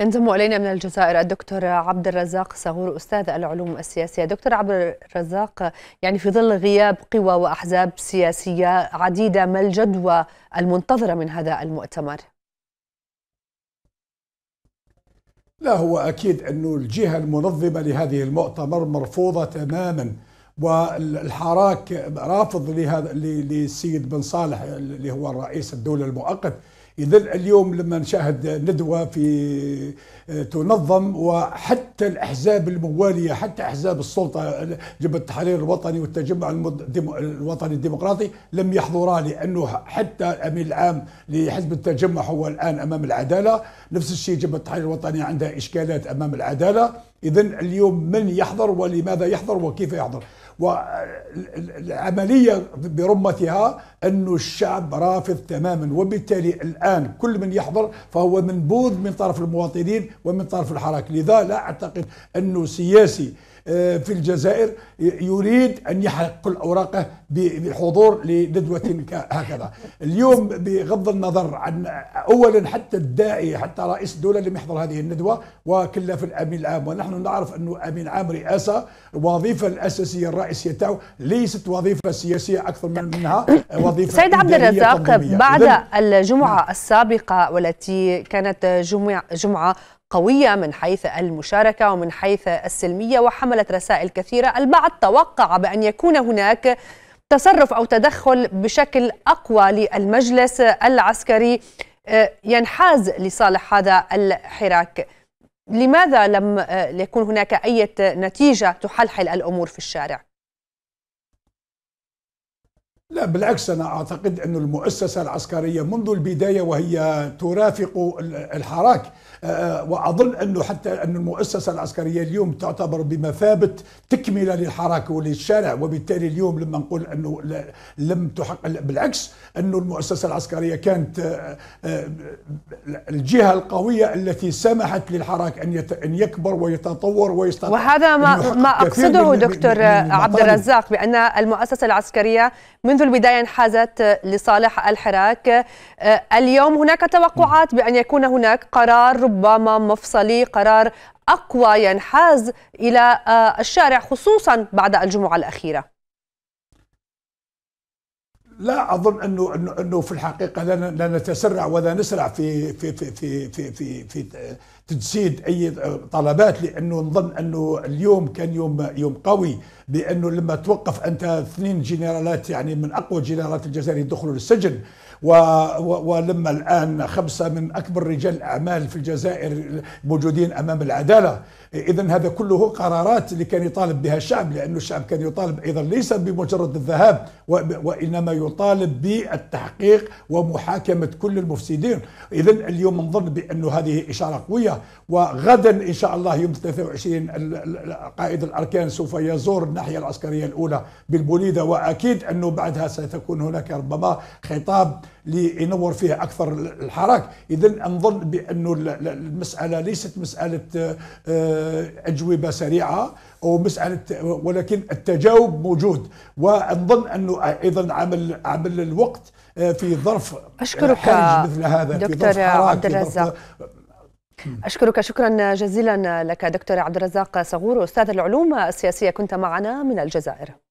ينضم الينا من الجزائر الدكتور عبد الرزاق صغور استاذ العلوم السياسيه دكتور عبد الرزاق يعني في ظل غياب قوى واحزاب سياسيه عديده ما الجدوى المنتظره من هذا المؤتمر لا هو اكيد انه الجهه المنظمه لهذه المؤتمر مرفوضه تماما والحراك رافض لهذا للسيد بن صالح اللي هو رئيس الدوله المؤقت إذا اليوم لما نشاهد ندوة في آه، تنظم وحتى الأحزاب الموالية حتى أحزاب السلطة جبهة التحرير الوطني والتجمع الوطني الديمقراطي لم يحضرا لأنه حتى الأمين العام لحزب التجمع هو الآن أمام العدالة نفس الشيء جبهة التحرير الوطني عندها إشكالات أمام العدالة إذا اليوم من يحضر ولماذا يحضر وكيف يحضر والعملية برمتها أن الشعب رافض تماما وبالتالي الآن كل من يحضر فهو منبوذ من طرف المواطنين ومن طرف الحراك لذا لا أعتقد أنه سياسي في الجزائر يريد أن يحقق أوراقه بحضور لندوة هكذا اليوم بغض النظر عن أولا حتى الداعي حتى رئيس الدولة لم يحضر هذه الندوة وكلف الأمين العام ونحن نعرف أنه أمين عام رئاسة الوظيفة الأساسية الرئيسية تاعو ليست وظيفة سياسية أكثر من منها وظيفة سيد عبد الرزاق بعد الجمعة السابقة والتي كانت جمعة قوية من حيث المشاركة ومن حيث السلمية وحملت رسائل كثيرة البعض توقع بأن يكون هناك تصرف أو تدخل بشكل أقوى للمجلس العسكري آه، ينحاز لصالح هذا الحراك لماذا لم آه، يكون هناك أي نتيجة تحلحل الأمور في الشارع؟ لا بالعكس أنا أعتقد أن المؤسسة العسكرية منذ البداية وهي ترافق الحراك آه، آه، وأظن أنه حتى أن المؤسسة العسكرية اليوم تعتبر بمثابة تكملة للحراك وللشارع وبالتالي اليوم لما نقول أنه لم تحقق بالعكس أنه المؤسسة العسكرية كانت آه، الجهة القوية التي سمحت للحراك أن أن يكبر ويتطور ويستطيع وهذا ما, ما أقصده دكتور عبد الرزاق بأن المؤسسة العسكرية من منذ البداية انحازت لصالح الحراك آه، اليوم هناك توقعات بأن يكون هناك قرار ربما مفصلي قرار أقوى ينحاز إلى آه، الشارع خصوصا بعد الجمعة الأخيرة لا اظن انه انه انه في الحقيقه لا لا نتسرع ولا نسرع في في في في في في, في تجسيد اي طلبات لانه نظن انه اليوم كان يوم يوم قوي بانه لما توقف انت اثنين جنرالات يعني من اقوى جنرالات الجزائر يدخلوا للسجن و ولما الان خمسه من اكبر رجال الاعمال في الجزائر موجودين امام العداله اذا هذا كله قرارات اللي كان يطالب بها الشعب لانه الشعب كان يطالب ايضا ليس بمجرد الذهاب وانما يطالب بالتحقيق ومحاكمة كل المفسدين إذا اليوم نظن بأن هذه إشارة قوية وغدا إن شاء الله يوم 23 قائد الأركان سوف يزور الناحية العسكرية الأولى بالبوليدة وأكيد أنه بعدها ستكون هناك ربما خطاب لينور فيه اكثر الحراك اذا نظن بانه المساله ليست مساله آه، اجوبه سريعه ومساله ولكن التجاوب موجود ونظن انه ايضا عمل عمل الوقت آه، في ظرف أشكرك حرج مثل هذا دكتور في عبد الرزاق أشكرك شكرا جزيلا لك دكتور عبد الرزاق صغور أستاذ العلوم السياسية كنت معنا من الجزائر